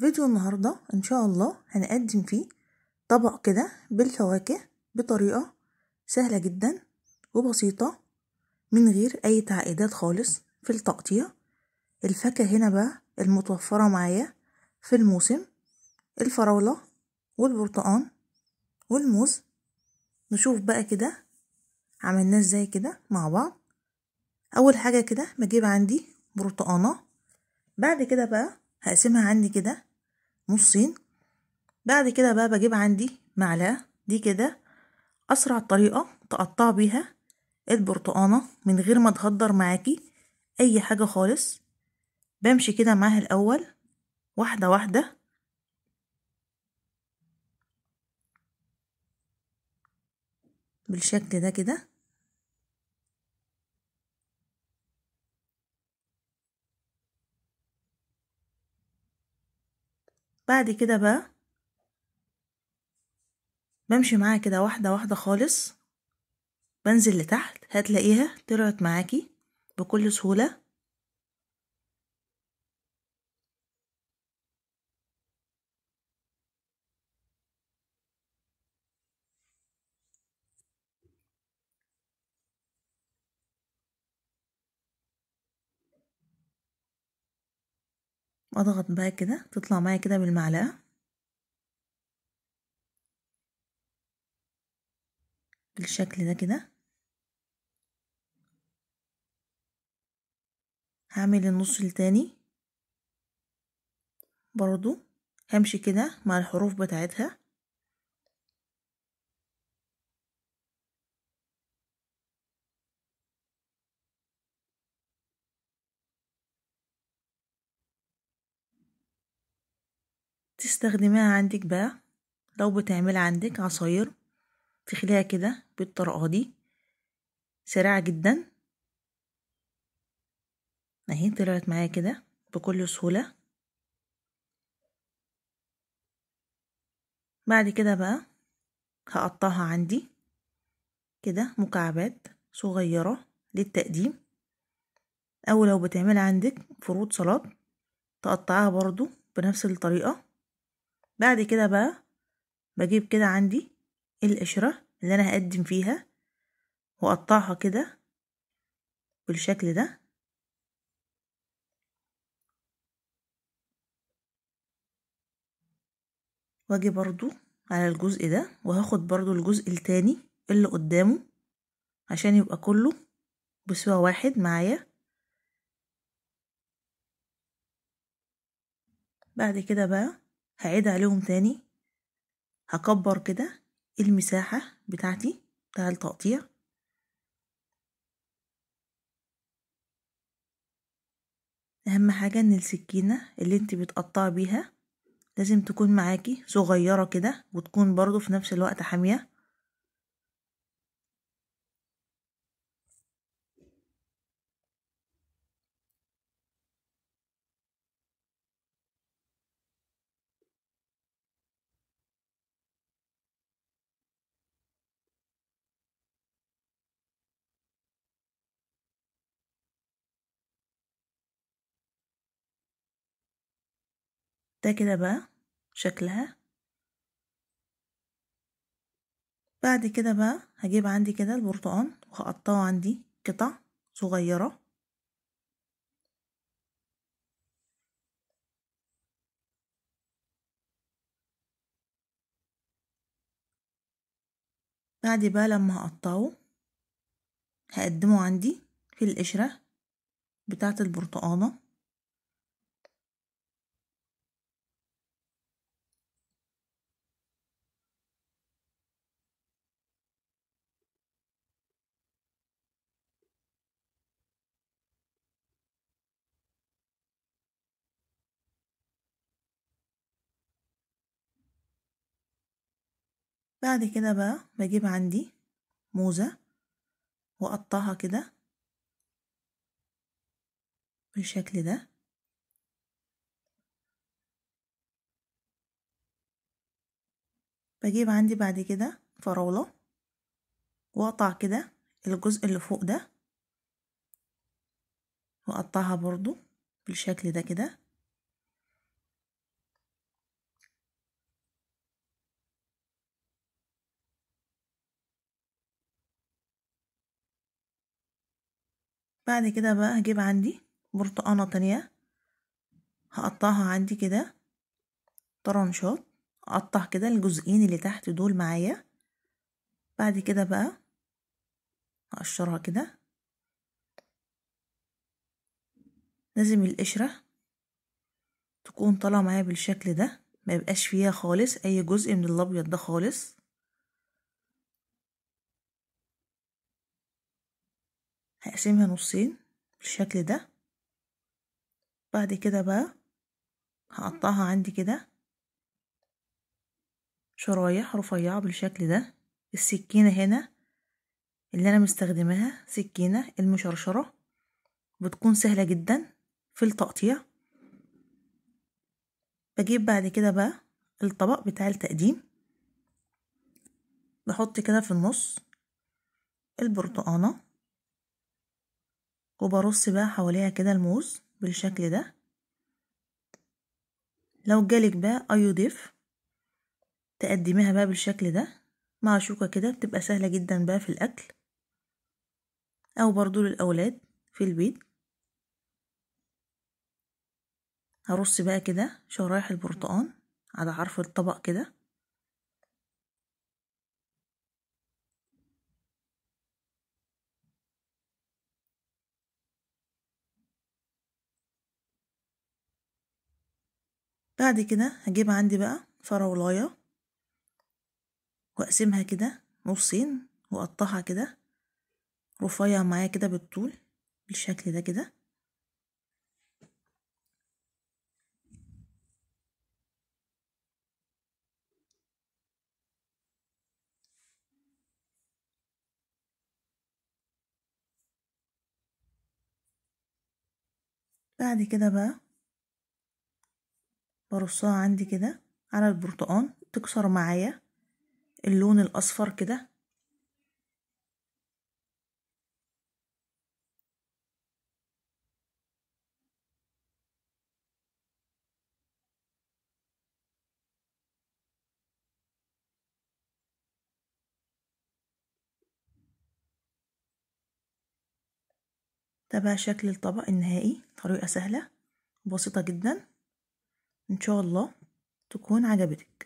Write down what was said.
فيديو النهاردة إن شاء الله هنقدم فيه طبق كده بالفواكه بطريقة سهلة جدا وبسيطة من غير أي تعقيدات خالص في التقطيع الفاكهة هنا بقى المتوفرة معايا في الموسم الفراولة والبرتقان والموز نشوف بقى كده عملناه ازاي كده مع بعض أول حاجة كده بجيب عندي برتقانة بعد كده بقى هقسمها عندي كده نصين بعد كده بقى بجيب عندي معلقة دي كده أسرع طريقة تقطع بيها البرتقانة من غير ما تهدر معاكي أي حاجة خالص بمشي كده معاها الأول واحدة واحدة بالشكل ده كده بعد كده بقى بمشي معاها كده واحدة واحدة خالص بنزل لتحت هتلاقيها طلعت معاكي بكل سهولة واضغط بقى كده تطلع معايا كده بالمعلقة بالشكل ده كده هعمل النص التاني برضو همشي كده مع الحروف بتاعتها تستخدميها عندك بقى لو بتعمل عندك عصاير تخليها كده بالطريقة دي سريعة جدا اهي طلعت معايا كده بكل سهولة بعد كده بقى هقطعها عندي كده مكعبات صغيرة للتقديم أو لو بتعمل عندك فروض صلاة تقطعها برضو بنفس الطريقة بعد كده بقى بجيب كده عندي القشرة اللي أنا هقدم فيها وأقطعها كده بالشكل ده واجي برضو على الجزء ده وهاخد برضو الجزء التاني اللي قدامه عشان يبقى كله بسوى واحد معايا بعد كده بقى هعيد عليهم تاني هكبر كده إيه المساحة بتاعتي بتاع التقطيع أهم حاجة إن السكينة اللي انت بتقطع بيها لازم تكون معاكي صغيرة كده وتكون برضو في نفس الوقت حامية ده كده بقى شكلها بعد كده بقى هجيب عندي كده البرتقان وهقطعه عندي قطع صغيرة بعد بقى لما هقطعه هقدمه عندي في القشرة بتاعة البرتقانة بعد كده بقى بجيب عندي موزة وأقطعها كده بالشكل ده بجيب عندي بعد كده فراولة وأقطع كده الجزء اللي فوق ده وأقطعها برضو بالشكل ده كده بعد كده بقى هجيب عندي برتقانة تانية هقطعها عندي كده طرنشات اقطع كده الجزئين اللي تحت دول معايا بعد كده بقى هقشرها كده لازم القشرة تكون طالعة معايا بالشكل ده ما يبقاش فيها خالص اي جزء من الابيض ده خالص هقسمها نصين بالشكل ده بعد كده بقى هقطعها عندي كده شرايح رفيعة بالشكل ده السكينة هنا اللي أنا مستخدماها سكينة المشرشرة بتكون سهلة جدا في التقطيع بجيب بعد كده بقى الطبق بتاع التقديم بحط كده في النص البرتقانة وبرص بقى حواليها كده الموز بالشكل ده لو جالك بقى اي ضيف تقدميها بقى بالشكل ده مع شوكة كده بتبقى سهلة جدا بقى في الأكل أو برضو للأولاد في البيت هرص بقى كده شرايح البرتقان على عرف الطبق كده بعد كده هجيب عندي بقى فراولاية وأقسمها كده نصين وأقطعها كده رفيع معايا كده بالطول بالشكل ده كده بعد كده بقى برصها عندي كده على البرتقان تكسر معايا اللون الأصفر كده ده بقى شكل الطبق النهائي طريقة سهلة بسيطة جدا إن شاء الله تكون عجبتك